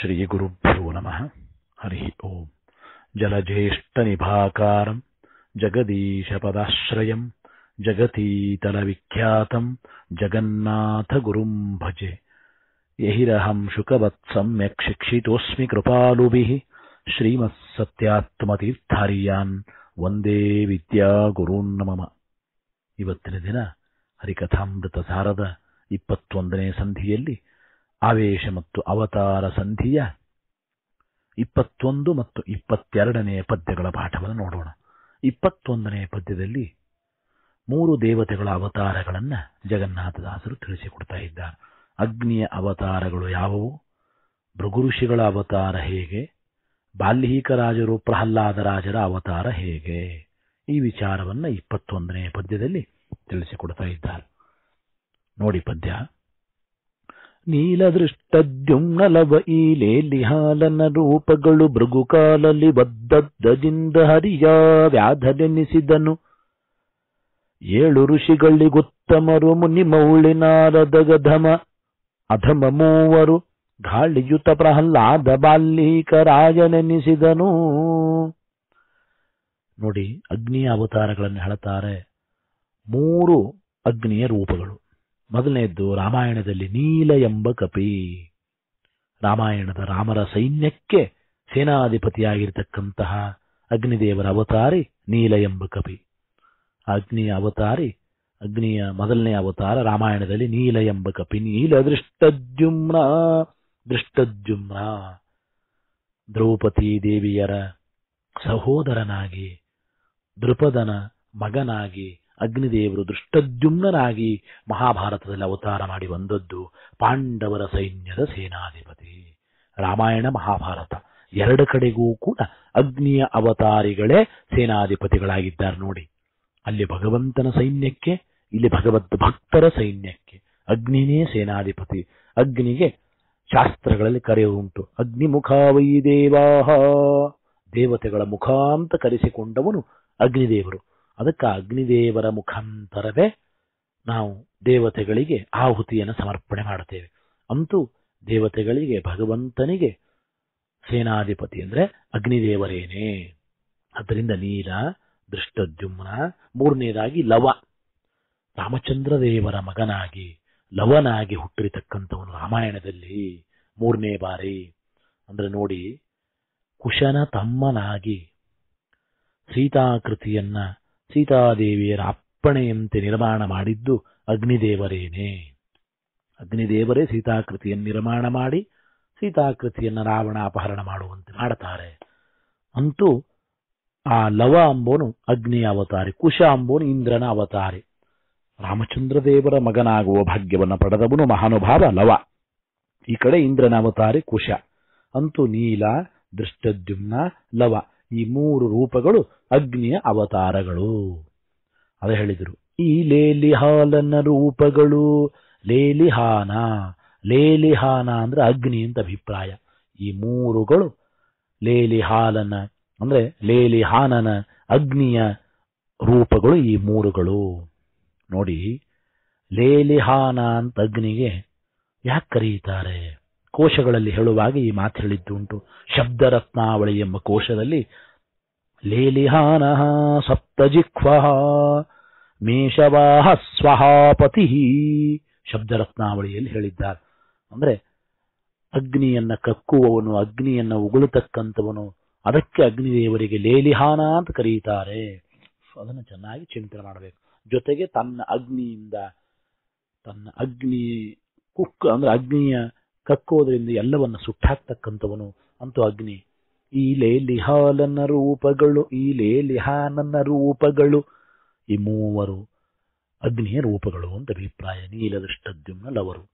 श्रीगुरुभ्यो नमः हरिः ओम् जलज्येष्ठनिभाकारम् जगदीशपदाश्रयम् जगतीतलविख्यातम् जगन्नाथगुरुम् भजे यहिरहम् शुकवत्सम्यक् शिक्षितोऽस्मि कृपालुभिः ಶ್ರೀಮತ್ಸತ್ಯಾತ್ಮತೀರ್ಥಾರ್ಯಾನ್ ವಂದೇ ವಿದ್ಯಾಗುರೂನ್ನಮಮ ಇವತ್ತಿನ ದಿನ ಹರಿಕಥಾಮೃತ ಸಾರದ ಇಪ್ಪತ್ತೊಂದನೇ ಸಂಧಿಯಲ್ಲಿ ಆವೇಶ ಮತ್ತು ಅವತಾರ ಸಂಧಿಯ ಇಪ್ಪತ್ತೊಂದು ಮತ್ತು ಇಪ್ಪತ್ತೆರಡನೆಯ ಪದ್ಯಗಳ ಪಾಠವನ್ನು ನೋಡೋಣ ಇಪ್ಪತ್ತೊಂದನೇ ಪದ್ಯದಲ್ಲಿ ಮೂರು ದೇವತೆಗಳ ಅವತಾರಗಳನ್ನು ಜಗನ್ನಾಥದಾಸರು ತಿಳಿಸಿಕೊಡ್ತಾ ಇದ್ದಾರೆ ಅಗ್ನಿಯ ಅವತಾರಗಳು ಯಾವುವು ಭೃಗುಋಷಿಗಳ ಅವತಾರ ಹೇಗೆ ಬಾಲ್ಯೀಕ ರಾಜರು ಪ್ರಹ್ಲಾದ ರಾಜರ ಅವತಾರ ಹೇಗೆ ಈ ವಿಚಾರವನ್ನು ಇಪ್ಪತ್ತೊಂದನೇ ಪದ್ಯದಲ್ಲಿ ತಿಳಿಸಿಕೊಡ್ತಾ ಇದ್ದಾರೆ ನೋಡಿ ಪದ್ಯ ನೀಲದೃಷ್ಟದ್ಯುಮ್ನಲವ ಈಲೇಲಿ ಹಾಲನ ರೂಪಗಳು ಭೃಗುಕಾಲಲ್ಲಿ ಬದ್ದದ್ದದಿಂದ ಹರಿಯ ವ್ಯಾಧನೆನಿಸಿದನು ಏಳು ಋಷಿಗಳಿಗುತ್ತಮರು ಮುನಿಮೌಳಿನಾರದಗಧಮ ಅಧಮ ಮೂವರು ಗಾಳಿಯುತ ಪ್ರಹ್ಲಾದ ರಾಜನೆನಿಸಿದನು ನೋಡಿ ಅಗ್ನಿಯ ಅವತಾರಗಳನ್ನು ಹೇಳುತ್ತಾರೆ ಮೂರು ಅಗ್ನಿಯ ರೂಪಗಳು ಮೊದಲನೆಯದ್ದು ರಾಮಾಯಣದಲ್ಲಿ ನೀಲ ಎಂಬ ಕಪಿ ರಾಮಾಯಣದ ರಾಮರ ಸೈನ್ಯಕ್ಕೆ ಸೇನಾಧಿಪತಿಯಾಗಿರ್ತಕ್ಕಂತಹ ಅಗ್ನಿದೇವರ ಅವತಾರಿ ನೀಲ ಎಂಬ ಕಪಿ ಅಗ್ನಿಯ ಅವತಾರಿ ಅಗ್ನಿಯ ಮೊದಲನೇ ಅವತಾರ ರಾಮಾಯಣದಲ್ಲಿ ನೀಲ ಎಂಬ ಕಪಿ ನೀಲ ದೃಷ್ಟದ್ಯುಮ್ನ ದೃಷ್ಟದ್ಯುಮ್ನ ದ್ರೌಪದಿ ದೇವಿಯರ ಸಹೋದರನಾಗಿ ದೃಪದನ ಮಗನಾಗಿ ಅಗ್ನಿದೇವರು ದೃಷ್ಟದ್ಯುಮ್ನರಾಗಿ ಮಹಾಭಾರತದಲ್ಲಿ ಅವತಾರ ಮಾಡಿ ಬಂದದ್ದು ಪಾಂಡವರ ಸೈನ್ಯದ ಸೇನಾಧಿಪತಿ ರಾಮಾಯಣ ಮಹಾಭಾರತ ಎರಡು ಕಡೆಗೂ ಕೂಡ ಅಗ್ನಿಯ ಅವತಾರಿಗಳೇ ಸೇನಾಧಿಪತಿಗಳಾಗಿದ್ದಾರೆ ನೋಡಿ ಅಲ್ಲಿ ಭಗವಂತನ ಸೈನ್ಯಕ್ಕೆ ಇಲ್ಲಿ ಭಗವದ್ ಭಕ್ತರ ಸೈನ್ಯಕ್ಕೆ ಅಗ್ನಿನೇ ಸೇನಾಧಿಪತಿ ಅಗ್ನಿಗೆ ಶಾಸ್ತ್ರಗಳಲ್ಲಿ ಕರೆ ಉಂಟು ಅಗ್ನಿ ಮುಖಾವೈ ದೇವಾ ದೇವತೆಗಳ ಮುಖಾಂತ ಕರೆಸಿಕೊಂಡವನು ಅಗ್ನಿದೇವರು ಅದಕ್ಕೆ ಅಗ್ನಿದೇವರ ಮುಖಾಂತರವೇ ನಾವು ದೇವತೆಗಳಿಗೆ ಆಹುತಿಯನ್ನು ಸಮರ್ಪಣೆ ಮಾಡುತ್ತೇವೆ ಅಂತೂ ದೇವತೆಗಳಿಗೆ ಭಗವಂತನಿಗೆ ಸೇನಾಧಿಪತಿ ಅಂದರೆ ಅಗ್ನಿದೇವರೇನೇ ಅದರಿಂದ ನೀಲ ದೃಷ್ಟದ್ಯುಮ್ನ ಮೂರನೇದಾಗಿ ಲವ ರಾಮಚಂದ್ರ ದೇವರ ಮಗನಾಗಿ ಲವನಾಗಿ ಹುಟ್ಟಿರತಕ್ಕಂಥವನು ರಾಮಾಯಣದಲ್ಲಿ ಮೂರನೇ ಬಾರಿ ಅಂದ್ರೆ ನೋಡಿ ಕುಶನ ತಮ್ಮನಾಗಿ ಸೀತಾಕೃತಿಯನ್ನ ಸೀತಾದೇವಿಯರ ಅಪ್ಪಣೆಯಂತೆ ನಿರ್ಮಾಣ ಮಾಡಿದ್ದು ಅಗ್ನಿದೇವರೇನೆ ಅಗ್ನಿದೇವರೇ ಸೀತಾಕೃತಿಯನ್ನು ನಿರ್ಮಾಣ ಮಾಡಿ ಸೀತಾಕೃತಿಯನ್ನು ರಾವಣ ಅಪಹರಣ ಮಾಡುವಂತೆ ಮಾಡುತ್ತಾರೆ ಅಂತೂ ಆ ಲವ ಅಂಬೋನು ಅಗ್ನಿಯ ಅವತಾರಿ ಕುಶ ಅಂಬೋನು ಇಂದ್ರನ ಅವತಾರಿ ರಾಮಚಂದ್ರ ದೇವರ ಮಗನಾಗುವ ಭಾಗ್ಯವನ್ನು ಪಡೆದವನು ಮಹಾನುಭಾವ ಲವ ಈ ಕಡೆ ಇಂದ್ರನ ಅವತಾರಿ ಕುಶ ಅಂತೂ ನೀಲ ದೃಷ್ಟದ್ಯುಮ್ನ ಲವ ಈ ಮೂರು ರೂಪಗಳು ಅಗ್ನಿಯ ಅವತಾರಗಳು ಅದು ಹೇಳಿದರು ಈ ಲೇಲಿಹಾಲನ ರೂಪಗಳು ಲೇಲಿಹಾನ ಲೇಲಿಹಾನ ಅಂದ್ರೆ ಅಗ್ನಿ ಅಂತ ಅಭಿಪ್ರಾಯ ಈ ಮೂರುಗಳು ಲೇಲಿಹಾಲನ ಅಂದ್ರೆ ಲೇಲಿಹಾನನ ಅಗ್ನಿಯ ರೂಪಗಳು ಈ ಮೂರುಗಳು ನೋಡಿ ಲೇಲಿಹಾನ ಅಂತ ಅಗ್ನಿಗೆ ಯಾಕೆ ಕರೀತಾರೆ ಕೋಶಗಳಲ್ಲಿ ಹೇಳುವಾಗ ಈ ಮಾತು ಹೇಳಿದ್ದುಂಟು ಶಬ್ದರತ್ನಾವಳಿ ಎಂಬ ಕೋಶದಲ್ಲಿ ಲೇಲಿಹಾನಃ ಸಪ್ತಜಿಹ್ವ ಮೇಷವಾಹ ಸ್ವಹಾಪತಿ ಶಬ್ದರತ್ನಾವಳಿಯಲ್ಲಿ ಹೇಳಿದ್ದಾರೆ ಅಂದ್ರೆ ಅಗ್ನಿಯನ್ನ ಕಕ್ಕುವವನು ಅಗ್ನಿಯನ್ನ ಉಗುಳತಕ್ಕಂಥವನು ಅದಕ್ಕೆ ಅಗ್ನಿದೇವರಿಗೆ ಲೇಲಿಹಾನ ಅಂತ ಕರೀತಾರೆ ಅದನ್ನು ಚೆನ್ನಾಗಿ ಚಿಂತನೆ ಮಾಡಬೇಕು ಜೊತೆಗೆ ತನ್ನ ಅಗ್ನಿಯಿಂದ ತನ್ನ ಅಗ್ನಿ ಕುಕ್ ಅಂದ್ರೆ ಅಗ್ನಿಯ ಕಕ್ಕುವುದರಿಂದ ಎಲ್ಲವನ್ನ ಸುಟ್ಟಾಕ್ತಕ್ಕಂಥವನು ಅಂತೂ ಅಗ್ನಿ ಈ ಲಿಹಾಲನ ರೂಪಗಳು ಈ ಲೇಲಿಹಾನನ ರೂಪಗಳು ಈ ಮೂವರು ಅಗ್ನಿಯ ರೂಪಗಳು ಅಂತ ಅಭಿಪ್ರಾಯ ನೀಲದೃಷ್ಟದ್ಯುಮ್ನ ಲವರು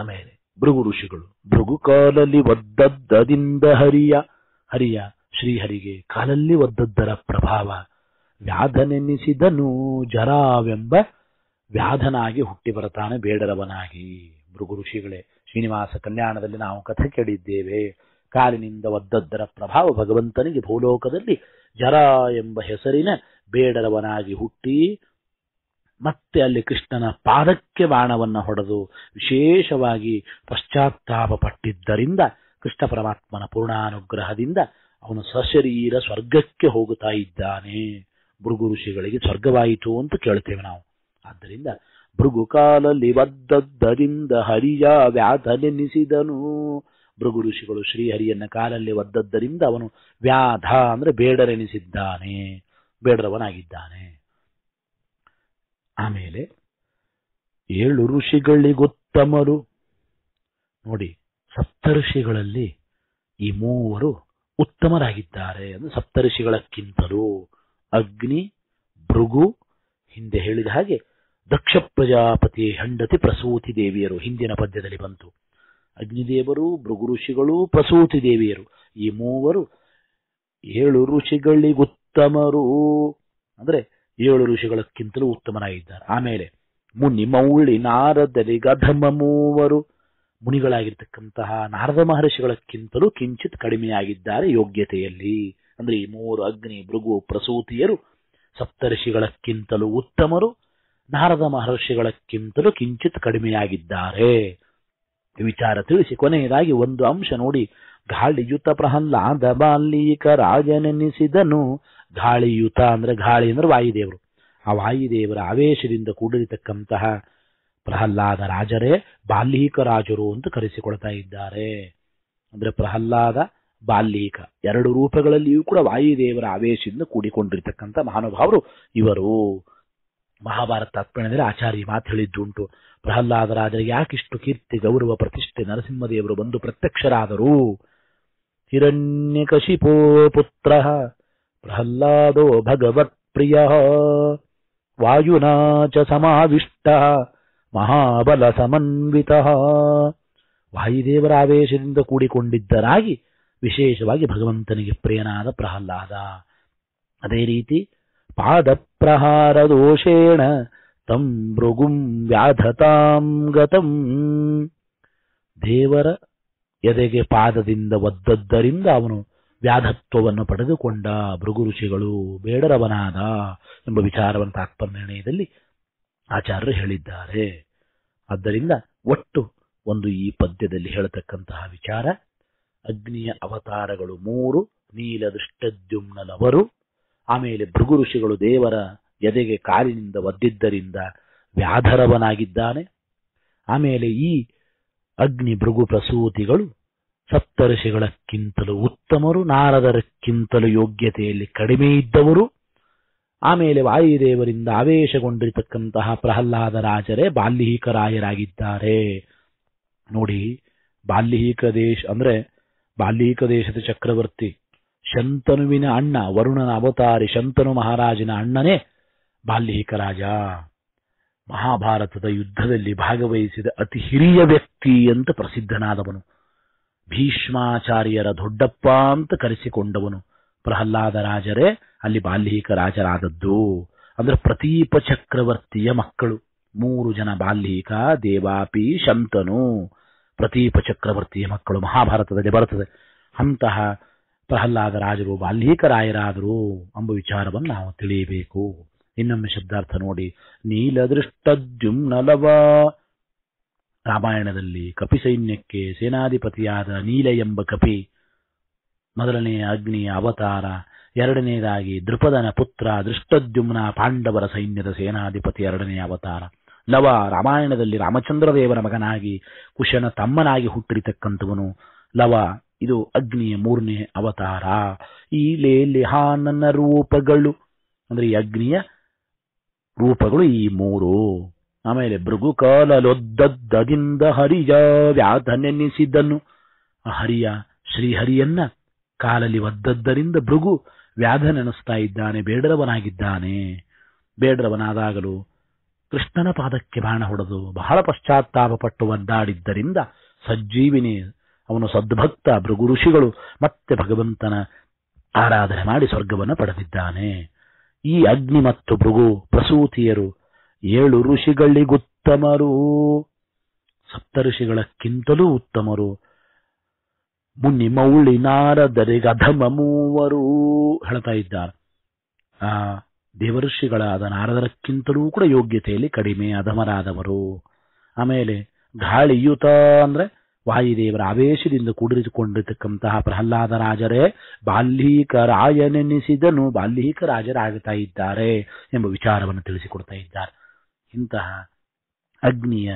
ಆಮೇಲೆ ಭೃಗು ಋಷಿಗಳು ಭೃಗು ಕಾಲಲ್ಲಿ ಒದ್ದದ್ದದಿಂದ ಹರಿಯ ಹರಿಯ ಶ್ರೀಹರಿಗೆ ಕಾಲಲ್ಲಿ ಒದ್ದದ್ದರ ಪ್ರಭಾವ ವ್ಯಾಧನೆನಿಸಿದನು ಜರಾವೆಂಬ ವ್ಯಾಧನಾಗಿ ಹುಟ್ಟಿ ಬರತಾನೆ ಬೇಡರವನಾಗಿ ಭೃಗು ಋಷಿಗಳೇ ಶ್ರೀನಿವಾಸ ಕಲ್ಯಾಣದಲ್ಲಿ ನಾವು ಕಥೆ ಕೇಳಿದ್ದೇವೆ ಕಾಲಿನಿಂದ ಒದ್ದದ್ದರ ಪ್ರಭಾವ ಭಗವಂತನಿಗೆ ಭೂಲೋಕದಲ್ಲಿ ಜರ ಎಂಬ ಹೆಸರಿನ ಬೇಡರವನಾಗಿ ಹುಟ್ಟಿ ಮತ್ತೆ ಅಲ್ಲಿ ಕೃಷ್ಣನ ಪಾದಕ್ಕೆ ಬಾಣವನ್ನು ಹೊಡೆದು ವಿಶೇಷವಾಗಿ ಪಶ್ಚಾತ್ತಾಪ ಪಟ್ಟಿದ್ದರಿಂದ ಕೃಷ್ಣ ಪರಮಾತ್ಮನ ಪೂರ್ಣಾನುಗ್ರಹದಿಂದ ಅವನು ಸಶರೀರ ಸ್ವರ್ಗಕ್ಕೆ ಹೋಗುತ್ತಾ ಇದ್ದಾನೆ ಭೃಗು ಸ್ವರ್ಗವಾಯಿತು ಅಂತ ಕೇಳ್ತೇವೆ ನಾವು ಆದ್ದರಿಂದ ಭೃಗುಕಾಲಲ್ಲಿ ಒದ್ದದ್ದರಿಂದ ಹರಿಯ ವ್ಯಾಧನೆನಿಸಿದನು ಭೃಗು ಋಷಿಗಳು ಶ್ರೀಹರಿಯನ್ನ ಕಾಲಲ್ಲಿ ಒದ್ದದ್ದರಿಂದ ಅವನು ವ್ಯಾಧ ಅಂದ್ರೆ ಬೇಡರೆನಿಸಿದ್ದಾನೆ ಬೇಡರವನಾಗಿದ್ದಾನೆ ಆಮೇಲೆ ಏಳು ಋಷಿಗಳಿಗುತ್ತಮರು ನೋಡಿ ಋಷಿಗಳಲ್ಲಿ ಈ ಮೂವರು ಉತ್ತಮರಾಗಿದ್ದಾರೆ ಅಂದ್ರೆ ಋಷಿಗಳಕ್ಕಿಂತಲೂ ಅಗ್ನಿ ಭೃಗು ಹಿಂದೆ ಹೇಳಿದ ಹಾಗೆ ದಕ್ಷ ಪ್ರಜಾಪತಿ ಹೆಂಡತಿ ಪ್ರಸೂತಿ ದೇವಿಯರು ಹಿಂದಿನ ಪದ್ಯದಲ್ಲಿ ಬಂತು ಅಗ್ನಿದೇವರು ಭೃಗು ಋಷಿಗಳು ಪ್ರಸೂತಿ ದೇವಿಯರು ಈ ಮೂವರು ಏಳು ಋಷಿಗಳಿಗುತ್ತಮರು ಅಂದ್ರೆ ಏಳು ಋಷಿಗಳಕ್ಕಿಂತಲೂ ಉತ್ತಮನಾಗಿದ್ದಾರೆ ಆಮೇಲೆ ಮುನಿ ಮೌಳಿ ನಾರದಲಿ ಗಧಮ ಮೂವರು ಮುನಿಗಳಾಗಿರ್ತಕ್ಕಂತಹ ನಾರದ ಮಹರ್ಷಿಗಳಕ್ಕಿಂತಲೂ ಕಿಂಚಿತ್ ಕಡಿಮೆಯಾಗಿದ್ದಾರೆ ಯೋಗ್ಯತೆಯಲ್ಲಿ ಅಂದ್ರೆ ಈ ಮೂವರು ಅಗ್ನಿ ಭೃಗು ಪ್ರಸೂತಿಯರು ಸಪ್ತರ್ಷಿಗಳಕ್ಕಿಂತಲೂ ಉತ್ತಮರು ನಾರದ ಮಹರ್ಷಿಗಳಕ್ಕಿಂತಲೂ ಕಿಂಚಿತ್ ಕಡಿಮೆಯಾಗಿದ್ದಾರೆ ವಿಚಾರ ತಿಳಿಸಿ ಕೊನೆಯದಾಗಿ ಒಂದು ಅಂಶ ನೋಡಿ ಗಾಳಿಯುತ ಪ್ರಹ್ಲಾದ ಬಾಲ್ಯೀಕ ರಾಜನೆನಿಸಿದನು ಗಾಳಿಯುತ ಅಂದ್ರೆ ಗಾಳಿ ಅಂದ್ರೆ ವಾಯುದೇವರು ಆ ವಾಯುದೇವರ ಆವೇಶದಿಂದ ಕೂಡಿರತಕ್ಕಂತಹ ಪ್ರಹ್ಲಾದ ರಾಜರೇ ಬಾಲ್ಯಿಕ ರಾಜರು ಅಂತ ಕರೆಸಿಕೊಳ್ತಾ ಇದ್ದಾರೆ ಅಂದ್ರೆ ಪ್ರಹ್ಲಾದ ಬಾಲ್ಯೀಕ ಎರಡು ರೂಪಗಳಲ್ಲಿಯೂ ಕೂಡ ವಾಯುದೇವರ ಆವೇಶದಿಂದ ಕೂಡಿಕೊಂಡಿರ್ತಕ್ಕಂಥ ಮಹಾನುಭಾವರು ಇವರು ಮಹಾಭಾರತ ತಾತ್ಪಣ್ಯದಲ್ಲಿ ಆಚಾರ್ಯ ಮಾತು ಹೇಳಿದ್ದುಂಟು ಪ್ರಹ್ಲಾದ ರಾಜರಿಗೆ ಯಾಕಿಷ್ಟು ಕೀರ್ತಿ ಗೌರವ ಪ್ರತಿಷ್ಠೆ ನರಸಿಂಹದೇವರು ಬಂದು ಪ್ರತ್ಯಕ್ಷರಾದರು ಹಿರಣ್ಯಕಶಿಪೋ ಪುತ್ರ ಪ್ರಹ್ಲಾದೋ ಭಗವತ್ ಪ್ರಿಯ ವಾಯುನಾಚ ಸಮಾವಿಷ್ಟ ಮಹಾಬಲ ಸಮನ್ವಿತ ವಾಯುದೇವರ ಆವೇಶದಿಂದ ಕೂಡಿಕೊಂಡಿದ್ದರಾಗಿ ವಿಶೇಷವಾಗಿ ಭಗವಂತನಿಗೆ ಪ್ರಿಯನಾದ ಪ್ರಹ್ಲಾದ ಅದೇ ರೀತಿ ದೋಷೇಣ ತಂ ಮೃಗುಂ ವ್ಯಾಧತಾಂ ಗತಂ ದೇವರ ಎದೆಗೆ ಪಾದದಿಂದ ಒದ್ದದ್ದರಿಂದ ಅವನು ವ್ಯಾಧತ್ವವನ್ನು ಪಡೆದುಕೊಂಡ ಭೃಗು ಋಷಿಗಳು ಬೇಡರವನಾದ ಎಂಬ ವಿಚಾರವನ್ನು ನಿರ್ಣಯದಲ್ಲಿ ಆಚಾರ್ಯರು ಹೇಳಿದ್ದಾರೆ ಆದ್ದರಿಂದ ಒಟ್ಟು ಒಂದು ಈ ಪದ್ಯದಲ್ಲಿ ಹೇಳತಕ್ಕಂತಹ ವಿಚಾರ ಅಗ್ನಿಯ ಅವತಾರಗಳು ಮೂರು ನೀಲದೃಷ್ಟದ್ಯುಮ್ನವರು ಆಮೇಲೆ ಭೃಗು ಋಷಿಗಳು ದೇವರ ಎದೆಗೆ ಕಾಲಿನಿಂದ ಒದ್ದಿದ್ದರಿಂದ ವ್ಯಾಧರವನಾಗಿದ್ದಾನೆ ಆಮೇಲೆ ಈ ಅಗ್ನಿ ಭೃಗು ಪ್ರಸೂತಿಗಳು ಋಷಿಗಳಕ್ಕಿಂತಲೂ ಉತ್ತಮರು ನಾರದರಕ್ಕಿಂತಲೂ ಯೋಗ್ಯತೆಯಲ್ಲಿ ಕಡಿಮೆ ಇದ್ದವರು ಆಮೇಲೆ ವಾಯುದೇವರಿಂದ ಆವೇಶಗೊಂಡಿರತಕ್ಕಂತಹ ಪ್ರಹ್ಲಾದ ರಾಜರೇ ಬಾಲ್ಯೀಕರಾಯರಾಗಿದ್ದಾರೆ ನೋಡಿ ಬಾಲ್ಯೀಕ ದೇಶ ಅಂದ್ರೆ ಬಾಲ್ಯೀಕ ದೇಶದ ಚಕ್ರವರ್ತಿ ಶಂತನುವಿನ ಅಣ್ಣ ವರುಣನ ಅವತಾರಿ ಶಂತನು ಮಹಾರಾಜನ ಅಣ್ಣನೇ ಬಾಲ್ಯೇಕ ರಾಜ ಮಹಾಭಾರತದ ಯುದ್ಧದಲ್ಲಿ ಭಾಗವಹಿಸಿದ ಅತಿ ಹಿರಿಯ ವ್ಯಕ್ತಿ ಅಂತ ಪ್ರಸಿದ್ಧನಾದವನು ಭೀಷ್ಮಾಚಾರ್ಯರ ದೊಡ್ಡಪ್ಪ ಅಂತ ಕರೆಸಿಕೊಂಡವನು ಪ್ರಹ್ಲಾದ ರಾಜರೇ ಅಲ್ಲಿ ಬಾಲ್ಯೇಕ ರಾಜರಾದದ್ದು ಅಂದ್ರೆ ಪ್ರತೀಪ ಚಕ್ರವರ್ತಿಯ ಮಕ್ಕಳು ಮೂರು ಜನ ಬಾಲ್ಯಿಕ ದೇವಾಪಿ ಶಂತನು ಪ್ರತೀಪ ಚಕ್ರವರ್ತಿಯ ಮಕ್ಕಳು ಮಹಾಭಾರತದಲ್ಲಿ ಬರುತ್ತದೆ ಅಂತಹ ರಾಜರು ಬಾಲ್ಯೀಕರಾಯರಾದರು ಎಂಬ ವಿಚಾರವನ್ನು ನಾವು ತಿಳಿಯಬೇಕು ಇನ್ನೊಮ್ಮೆ ಶಬ್ದಾರ್ಥ ನೋಡಿ ನೀಲದೃಷ್ಟದ್ಯುಮ್ನಲವ ರಾಮಾಯಣದಲ್ಲಿ ಕಪಿ ಸೈನ್ಯಕ್ಕೆ ಸೇನಾಧಿಪತಿಯಾದ ನೀಲ ಎಂಬ ಕಪಿ ಮೊದಲನೆಯ ಅಗ್ನಿಯ ಅವತಾರ ಎರಡನೆಯದಾಗಿ ದೃಪದನ ಪುತ್ರ ದೃಷ್ಟದ್ಯುಮ್ನ ಪಾಂಡವರ ಸೈನ್ಯದ ಸೇನಾಧಿಪತಿ ಎರಡನೆಯ ಅವತಾರ ಲವ ರಾಮಾಯಣದಲ್ಲಿ ರಾಮಚಂದ್ರದೇವರ ಮಗನಾಗಿ ಕುಶನ ತಮ್ಮನಾಗಿ ಹುಟ್ಟಿರತಕ್ಕಂಥವನು ಲವ ಇದು ಅಗ್ನಿಯ ಮೂರನೇ ಅವತಾರ ಈ ಲೇಲಿಹಾನನ ನನ್ನ ರೂಪಗಳು ಅಂದ್ರೆ ಈ ಅಗ್ನಿಯ ರೂಪಗಳು ಈ ಮೂರು ಆಮೇಲೆ ಭೃಗು ಕಾಲಲೊದ್ದದ್ದರಿಂದ ಹರಿಯ ಆ ಹರಿಯ ಶ್ರೀಹರಿಯನ್ನ ಕಾಲಲ್ಲಿ ಒದ್ದದ್ದರಿಂದ ಭೃಗು ವ್ಯಾಧನೆನಿಸ್ತಾ ಇದ್ದಾನೆ ಬೇಡರವನಾಗಿದ್ದಾನೆ ಬೇಡರವನಾದಾಗಲೂ ಕೃಷ್ಣನ ಪಾದಕ್ಕೆ ಬಾಣ ಹೊಡೆದು ಬಹಳ ಪಶ್ಚಾತ್ತಾಪ ಪಟ್ಟು ಒದ್ದಾಡಿದ್ದರಿಂದ ಸಜ್ಜೀವಿನಿ ಅವನು ಸದ್ಭಕ್ತ ಭೃಗು ಋಷಿಗಳು ಮತ್ತೆ ಭಗವಂತನ ಆರಾಧನೆ ಮಾಡಿ ಸ್ವರ್ಗವನ್ನು ಪಡೆದಿದ್ದಾನೆ ಈ ಅಗ್ನಿ ಮತ್ತು ಭೃಗು ಪ್ರಸೂತಿಯರು ಏಳು ಋಷಿಗಳಿಗುತ್ತಮರು ಋಷಿಗಳಕ್ಕಿಂತಲೂ ಉತ್ತಮರು ಮುನ್ನಿ ಮೌಳಿ ನಾರದರಿಗಧಮ ಮೂವರು ಹೇಳ್ತಾ ಇದ್ದಾರೆ ಆ ದೇವಋಷಿಗಳಾದ ನಾರದರಕ್ಕಿಂತಲೂ ಕೂಡ ಯೋಗ್ಯತೆಯಲ್ಲಿ ಕಡಿಮೆ ಅಧಮರಾದವರು ಆಮೇಲೆ ಗಾಳಿಯುತ ಅಂದ್ರೆ ವಾಯುದೇವರ ಆವೇಶದಿಂದ ಕೂಡಿರಿಸಿಕೊಂಡಿರ್ತಕ್ಕಂತಹ ಪ್ರಹ್ಲಾದ ರಾಜರೇ ಬಾಲ್ಯೀಕ ರಾಯನೆನಿಸಿದನು ಬಾಲ್ಯೀಕ ರಾಜರಾಗುತ್ತಾ ಇದ್ದಾರೆ ಎಂಬ ವಿಚಾರವನ್ನು ತಿಳಿಸಿಕೊಡ್ತಾ ಇದ್ದಾರೆ ಇಂತಹ ಅಗ್ನಿಯ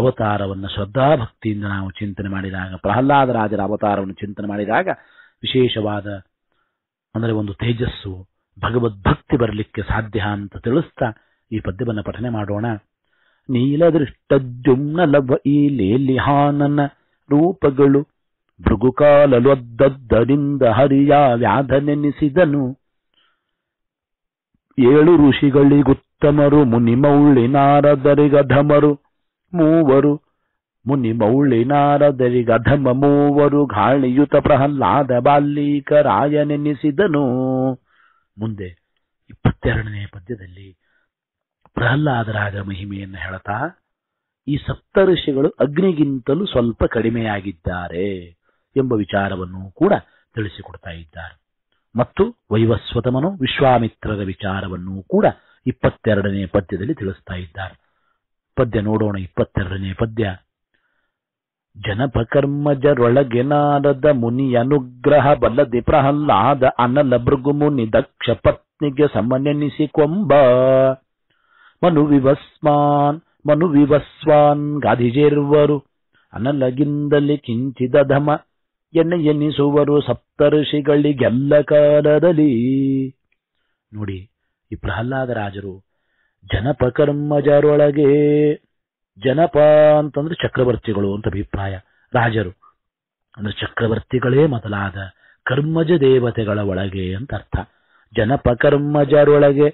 ಅವತಾರವನ್ನು ಶ್ರದ್ಧಾಭಕ್ತಿಯಿಂದ ನಾವು ಚಿಂತನೆ ಮಾಡಿದಾಗ ಪ್ರಹ್ಲಾದ ರಾಜರ ಅವತಾರವನ್ನು ಚಿಂತನೆ ಮಾಡಿದಾಗ ವಿಶೇಷವಾದ ಅಂದರೆ ಒಂದು ತೇಜಸ್ಸು ಭಗವದ್ಭಕ್ತಿ ಬರಲಿಕ್ಕೆ ಸಾಧ್ಯ ಅಂತ ತಿಳಿಸ್ತಾ ಈ ಪದ್ಯವನ್ನು ಪಠನೆ ಮಾಡೋಣ ನೀಲದೃಷ್ಟಜುಮ್ನ ಲವ್ವ ಈ ಲೇಲಿಹಾನನ ರೂಪಗಳು ಭೃಗುಕಾಲಲೊದ್ದದ್ದರಿಂದ ಹರಿಯ ವ್ಯಾಧನೆನಿಸಿದನು ಏಳು ಋಷಿಗಳಿಗುತ್ತಮರು ಮುನಿಮೌಳಿ ನಾರದರಿಗಧಮರು ಮೂವರು ಮುನಿಮೌಳಿ ನಾರದರಿಗಧಮ ಮೂವರು ಘಾಳಿಯುತ ಪ್ರಹ್ಲಾದ ರಾಯನೆನಿಸಿದನು ಮುಂದೆ ಇಪ್ಪತ್ತೆರಡನೇ ಪದ್ಯದಲ್ಲಿ ಪ್ರಹ್ಲಾದರಾಜ ಮಹಿಮೆಯನ್ನು ಹೇಳತಾ ಈ ಋಷಿಗಳು ಅಗ್ನಿಗಿಂತಲೂ ಸ್ವಲ್ಪ ಕಡಿಮೆಯಾಗಿದ್ದಾರೆ ಎಂಬ ವಿಚಾರವನ್ನು ಕೂಡ ತಿಳಿಸಿಕೊಡ್ತಾ ಇದ್ದಾರೆ ಮತ್ತು ವೈವಸ್ವತಮನು ವಿಶ್ವಾಮಿತ್ರರ ವಿಚಾರವನ್ನು ಕೂಡ ಇಪ್ಪತ್ತೆರಡನೇ ಪದ್ಯದಲ್ಲಿ ತಿಳಿಸ್ತಾ ಇದ್ದಾರೆ ಪದ್ಯ ನೋಡೋಣ ಇಪ್ಪತ್ತೆರಡನೇ ಪದ್ಯ ಜನಪಕರ್ಮಜರೊಳಗೆ ನಾರದ ಮುನಿ ಅನುಗ್ರಹ ಬಲ್ಲದಿ ಪ್ರಹ್ಲಾದ ಅನಲ ಭೃಗು ಮುನಿ ದಕ್ಷ ಪತ್ನಿಗೆ ಸಮನ್ಯನಿಸಿಕೊಂಬ ಮನು ವಿವಸ್ಮಾನ್ ಮನು ವಿವಸ್ವಾನ್ ಗಾಧಿಜೇರುವರು ಅನಲಗಿಂದಲಿ ಕಿಂಚಿದ ಧಮ ಎಣ್ಣೆ ಎನ್ನಿಸುವರು ಸಪ್ತರ್ಷಿಗಳಿಗೆಲ್ಲ ಕಾಲದಲ್ಲಿ ನೋಡಿ ಈ ರಾಜರು ಜನಪ ಕರ್ಮಜರೊಳಗೆ ಜನಪ ಅಂತಂದ್ರೆ ಚಕ್ರವರ್ತಿಗಳು ಅಂತ ಅಭಿಪ್ರಾಯ ರಾಜರು ಅಂದ್ರೆ ಚಕ್ರವರ್ತಿಗಳೇ ಮೊದಲಾದ ಕರ್ಮಜ ದೇವತೆಗಳ ಒಳಗೆ ಅಂತ ಅರ್ಥ ಜನಪ ಕರ್ಮಜರೊಳಗೆ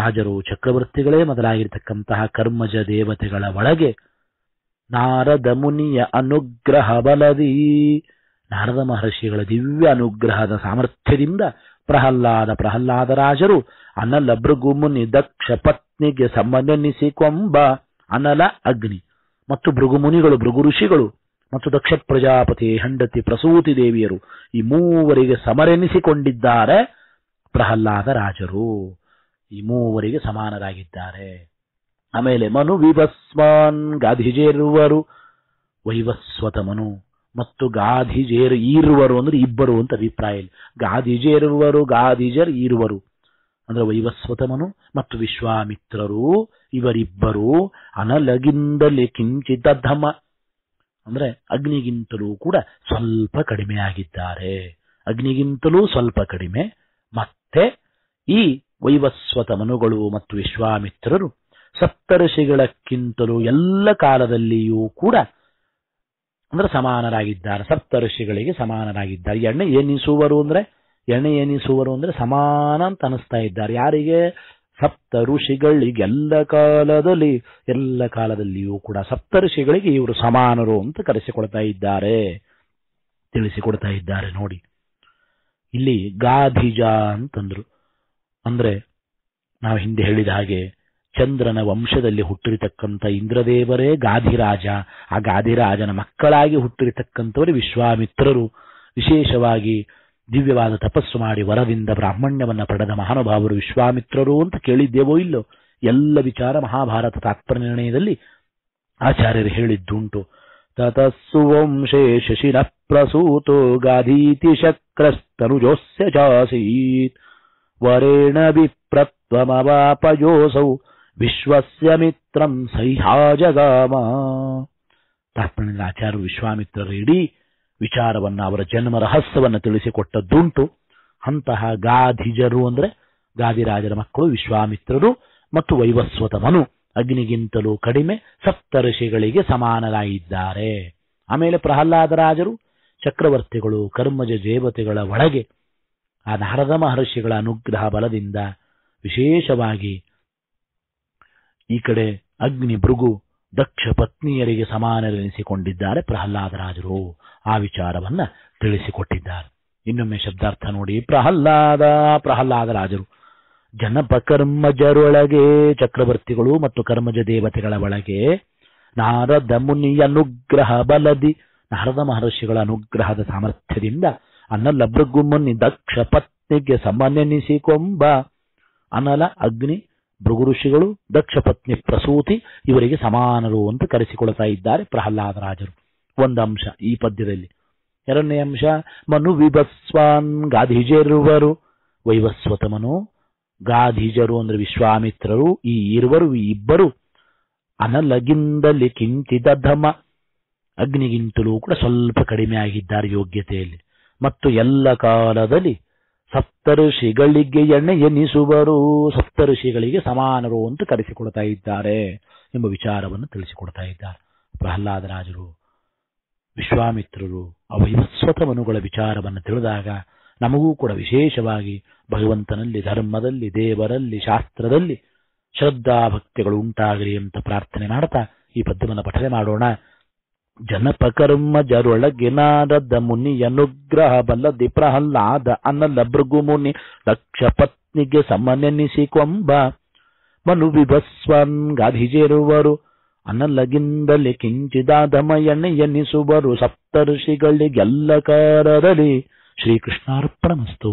ರಾಜರು ಚಕ್ರವರ್ತಿಗಳೇ ಮೊದಲಾಗಿರ್ತಕ್ಕಂತಹ ಕರ್ಮಜ ದೇವತೆಗಳ ಒಳಗೆ ನಾರದ ಮುನಿಯ ಅನುಗ್ರಹ ಬಲದಿ ನಾರದ ಮಹರ್ಷಿಗಳ ದಿವ್ಯ ಅನುಗ್ರಹದ ಸಾಮರ್ಥ್ಯದಿಂದ ಪ್ರಹ್ಲಾದ ಪ್ರಹ್ಲಾದ ರಾಜರು ಅನಲ ಭೃಗು ಮುನಿ ದಕ್ಷ ಪತ್ನಿಗೆ ಅನಲ ಅಗ್ನಿ ಮತ್ತು ಭೃಗುಮುನಿಗಳು ಮುನಿಗಳು ಭೃಗು ಋಷಿಗಳು ಮತ್ತು ದಕ್ಷ ಪ್ರಜಾಪತಿ ಹೆಂಡತಿ ಪ್ರಸೂತಿ ದೇವಿಯರು ಈ ಮೂವರಿಗೆ ಸಮರೆನಿಸಿಕೊಂಡಿದ್ದಾರೆ ಪ್ರಹ್ಲಾದ ರಾಜರು ಈ ಮೂವರಿಗೆ ಸಮಾನರಾಗಿದ್ದಾರೆ ಆಮೇಲೆ ಮನು ವಿಭಸ್ಮಾನ್ ಗಾಧಿಜೇರುವರು ವೈವಸ್ವತ ಮನು ಮತ್ತು ಗಾಧಿಜೇರು ಈರುವರು ಅಂದ್ರೆ ಇಬ್ಬರು ಅಂತ ಅಭಿಪ್ರಾಯ ಗಾಧಿಜೇರುವರು ಗಾಧಿಜರ್ ಈರುವರು ಅಂದ್ರೆ ವೈವಸ್ವತಮನು ಮತ್ತು ವಿಶ್ವಾಮಿತ್ರರು ಇವರಿಬ್ಬರು ಅನಲಗಿಂದಲೇ ಕಿಂಚಿದ್ದ ಧಮ ಅಂದ್ರೆ ಅಗ್ನಿಗಿಂತಲೂ ಕೂಡ ಸ್ವಲ್ಪ ಕಡಿಮೆಯಾಗಿದ್ದಾರೆ ಅಗ್ನಿಗಿಂತಲೂ ಸ್ವಲ್ಪ ಕಡಿಮೆ ಮತ್ತೆ ಈ ವೈವಸ್ವತ ಮನುಗಳು ಮತ್ತು ವಿಶ್ವಾಮಿತ್ರರು ಸಪ್ತಋಷಿಗಳಕ್ಕಿಂತಲೂ ಎಲ್ಲ ಕಾಲದಲ್ಲಿಯೂ ಕೂಡ ಅಂದ್ರೆ ಸಮಾನರಾಗಿದ್ದಾರೆ ಸಪ್ತಋಷಿಗಳಿಗೆ ಸಮಾನರಾಗಿದ್ದಾರೆ ಎಣ್ಣೆ ಏನಿಸುವರು ಅಂದ್ರೆ ಎಣ್ಣೆ ಏನಿಸುವರು ಅಂದ್ರೆ ಸಮಾನ ಅಂತ ಅನಿಸ್ತಾ ಇದ್ದಾರೆ ಯಾರಿಗೆ ಸಪ್ತ ಋಷಿಗಳಿಗೆ ಎಲ್ಲ ಕಾಲದಲ್ಲಿ ಎಲ್ಲ ಕಾಲದಲ್ಲಿಯೂ ಕೂಡ ಸಪ್ತ ಋಷಿಗಳಿಗೆ ಇವರು ಸಮಾನರು ಅಂತ ಕರೆಸಿಕೊಳ್ತಾ ಇದ್ದಾರೆ ತಿಳಿಸಿಕೊಡ್ತಾ ಇದ್ದಾರೆ ನೋಡಿ ಇಲ್ಲಿ ಗಾಧಿಜ ಅಂತಂದ್ರು ಅಂದ್ರೆ ನಾವು ಹಿಂದೆ ಹೇಳಿದ ಹಾಗೆ ಚಂದ್ರನ ವಂಶದಲ್ಲಿ ಹುಟ್ಟಿರತಕ್ಕಂಥ ಇಂದ್ರದೇವರೇ ಗಾಧಿರಾಜ ಆ ಗಾಧಿರಾಜನ ಮಕ್ಕಳಾಗಿ ಹುಟ್ಟಿರತಕ್ಕಂಥವರು ವಿಶ್ವಾಮಿತ್ರರು ವಿಶೇಷವಾಗಿ ದಿವ್ಯವಾದ ತಪಸ್ಸು ಮಾಡಿ ವರದಿಂದ ಬ್ರಾಹ್ಮಣ್ಯವನ್ನು ಪಡೆದ ಮಹಾನುಭಾವರು ವಿಶ್ವಾಮಿತ್ರರು ಅಂತ ಕೇಳಿದ್ದೇವೋ ಇಲ್ಲೋ ಎಲ್ಲ ವಿಚಾರ ಮಹಾಭಾರತ ತಾತ್ಪರ್ಯ ನಿರ್ಣಯದಲ್ಲಿ ಆಚಾರ್ಯರು ಹೇಳಿದ್ದುಂಟು ವಂಶೇ ಶಶಿನ ಪ್ರಸೂತೋ ಗಾಧೀತಿ ಶಕ್ರಸ್ತನುಜೋಸ್ಯ ಜಾಸೀತ್ ವರೆಣ ವಿಪ್ರತ್ವಮವಾಪಯೋಸೌ ವಿಶ್ವಸ್ಯ ಮಿತ್ರಂ ಸಹ್ಯಾಜಗಾಮ ತಾತ್ಪಣ್ಯದ ಆಚಾರ್ಯ ವಿಶ್ವಾಮಿತ್ರರಿಡೀ ವಿಚಾರವನ್ನ ಅವರ ಜನ್ಮ ರಹಸ್ಯವನ್ನು ತಿಳಿಸಿಕೊಟ್ಟದ್ದುಂಟು ಅಂತಹ ಗಾಧಿಜರು ಅಂದ್ರೆ ಗಾದಿರಾಜರ ಮಕ್ಕಳು ವಿಶ್ವಾಮಿತ್ರರು ಮತ್ತು ವೈವಸ್ವತ ಮನು ಅಗ್ನಿಗಿಂತಲೂ ಕಡಿಮೆ ಸಪ್ತಋಷಿಗಳಿಗೆ ಸಮಾನರಾಗಿದ್ದಾರೆ ಆಮೇಲೆ ಪ್ರಹ್ಲಾದರಾಜರು ಚಕ್ರವರ್ತಿಗಳು ಕರ್ಮಜ ದೇವತೆಗಳ ಒಳಗೆ ಆ ನಾರದ ಮಹರ್ಷಿಗಳ ಅನುಗ್ರಹ ಬಲದಿಂದ ವಿಶೇಷವಾಗಿ ಈ ಕಡೆ ಅಗ್ನಿ ಭೃಗು ದಕ್ಷ ಪತ್ನಿಯರಿಗೆ ಸಮಾನರೆನಿಸಿಕೊಂಡಿದ್ದಾರೆ ಪ್ರಹ್ಲಾದರಾಜರು ಆ ವಿಚಾರವನ್ನ ತಿಳಿಸಿಕೊಟ್ಟಿದ್ದಾರೆ ಇನ್ನೊಮ್ಮೆ ಶಬ್ದಾರ್ಥ ನೋಡಿ ಪ್ರಹ್ಲಾದ ಪ್ರಹ್ಲಾದರಾಜರು ಜನಪ ಕರ್ಮಜರೊಳಗೆ ಚಕ್ರವರ್ತಿಗಳು ಮತ್ತು ಕರ್ಮಜ ದೇವತೆಗಳ ಒಳಗೆ ನಾರದ ಮುನಿಯ ಅನುಗ್ರಹ ಬಲದಿ ನಾರದ ಮಹರ್ಷಿಗಳ ಅನುಗ್ರಹದ ಸಾಮರ್ಥ್ಯದಿಂದ ಅನಲ ಭೃಗುಮುನಿ ದಕ್ಷ ಪತ್ನಿಗೆ ಸಮನೆನಿಸಿಕೊಂಬ ಅನಲ ಅಗ್ನಿ ಭೃಗು ಋಷಿಗಳು ದಕ್ಷ ಪತ್ನಿ ಪ್ರಸೂತಿ ಇವರಿಗೆ ಸಮಾನರು ಅಂತ ಕರೆಸಿಕೊಳ್ತಾ ಇದ್ದಾರೆ ಪ್ರಹ್ಲಾದ ರಾಜರು ಒಂದು ಅಂಶ ಈ ಪದ್ಯದಲ್ಲಿ ಎರಡನೇ ಅಂಶ ಮನು ವಿಭಸ್ವಾನ್ ವೈಭಸ್ವತ ಮನು ಗಾಧಿಜರು ಅಂದ್ರೆ ವಿಶ್ವಾಮಿತ್ರರು ಈ ಇರುವರು ಇಬ್ಬರು ಅನಲಗಿಂದಲಿ ಕಿಂತಿದ್ದ ಧಮ ಅಗ್ನಿಗಿಂತಲೂ ಕೂಡ ಸ್ವಲ್ಪ ಕಡಿಮೆ ಆಗಿದ್ದಾರೆ ಯೋಗ್ಯತೆಯಲ್ಲಿ ಮತ್ತು ಎಲ್ಲ ಕಾಲದಲ್ಲಿ ಸಪ್ತಋಷಿಗಳಿಗೆ ಎಣ್ಣೆ ಎನಿಸುವರು ಸಪ್ತಋಷಿಗಳಿಗೆ ಸಮಾನರು ಅಂತ ಕರೆಸಿಕೊಡ್ತಾ ಇದ್ದಾರೆ ಎಂಬ ವಿಚಾರವನ್ನು ತಿಳಿಸಿಕೊಡ್ತಾ ಇದ್ದಾರೆ ಪ್ರಹ್ಲಾದರಾಜರು ವಿಶ್ವಾಮಿತ್ರರು ಅವಸ್ವತ ಮನುಗಳ ವಿಚಾರವನ್ನು ತಿಳಿದಾಗ ನಮಗೂ ಕೂಡ ವಿಶೇಷವಾಗಿ ಭಗವಂತನಲ್ಲಿ ಧರ್ಮದಲ್ಲಿ ದೇವರಲ್ಲಿ ಶಾಸ್ತ್ರದಲ್ಲಿ ಶ್ರದ್ಧಾ ಉಂಟಾಗಲಿ ಅಂತ ಪ್ರಾರ್ಥನೆ ಮಾಡ್ತಾ ಈ ಪದ್ಯವನ್ನು ಪಠನೆ ಮಾಡೋಣ ಜನಪಕರ್ಮ ಜರೊಳಗಿನಾರದ ಮುನಿ ಮುನಿಯನುಗ್ರಹ ಬಲ್ಲದಿ ಪ್ರಹ್ಲಾದ ಅನಲ ಭೃಗು ಮುನಿ ದಕ್ಷ ಪತ್ನಿಗೆ ಸಮನೆನಿಸಿ ಕೊಂಬ ಮನು ವಿಭಸ್ವನ್ ಗಾಧಿಜೇರುವರು ಅನಲಗಿಂದಲೇ ಎನ್ನಿಸುವರು ಸಪ್ತರ್ಷಿಗಳಿಗೆಲ್ಲ ಕಾರರಲಿ ಶ್ರೀಕೃಷ್ಣಾರ್ಪಣಮಸ್ತು